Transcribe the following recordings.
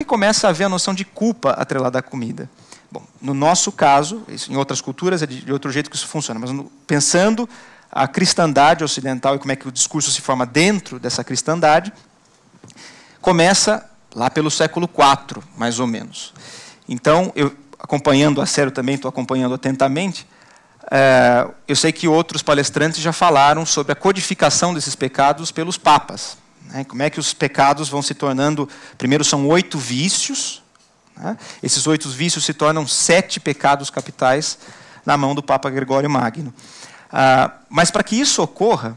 E começa a haver a noção de culpa atrelada à comida. Bom, no nosso caso, em outras culturas é de outro jeito que isso funciona, mas pensando a cristandade ocidental e como é que o discurso se forma dentro dessa cristandade, começa lá pelo século IV, mais ou menos. Então, eu acompanhando a sério também, estou acompanhando atentamente, é, eu sei que outros palestrantes já falaram sobre a codificação desses pecados pelos papas. Né? Como é que os pecados vão se tornando. Primeiro são oito vícios. Né? Esses oito vícios se tornam sete pecados capitais na mão do Papa Gregório Magno. Ah, mas para que isso ocorra,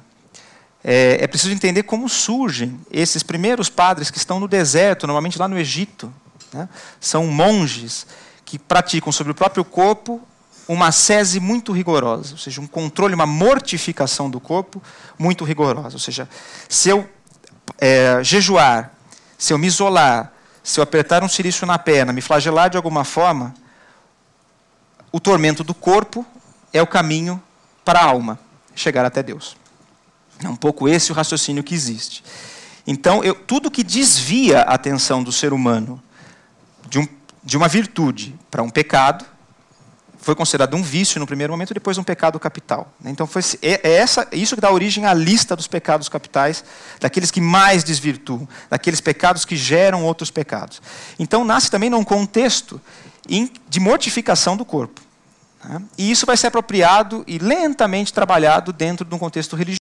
é, é, preciso entender como surgem esses primeiros padres que estão no deserto, normalmente lá no Egito. Né? São monges que praticam sobre o próprio corpo uma sese muito rigorosa, ou seja, um controle, uma mortificação do corpo muito rigorosa. Ou seja, se eu é, jejuar, se eu me isolar, se eu apertar um cirício na perna, me flagelar de alguma forma, o tormento do corpo é o caminho para a alma chegar até Deus. É um pouco esse o raciocínio que existe. Então, eu, tudo que desvia a atenção do ser humano de, um, de uma virtude para um pecado foi considerado um vício no primeiro momento, depois um pecado capital. Né? Então foi, é, é, essa, é isso que dá origem à lista dos pecados capitais, daqueles que mais desvirtuam, daqueles pecados que geram outros pecados. Então nasce também num contexto de mortificação do corpo. Né? E isso vai ser apropriado e lentamente trabalhado dentro de um contexto religioso.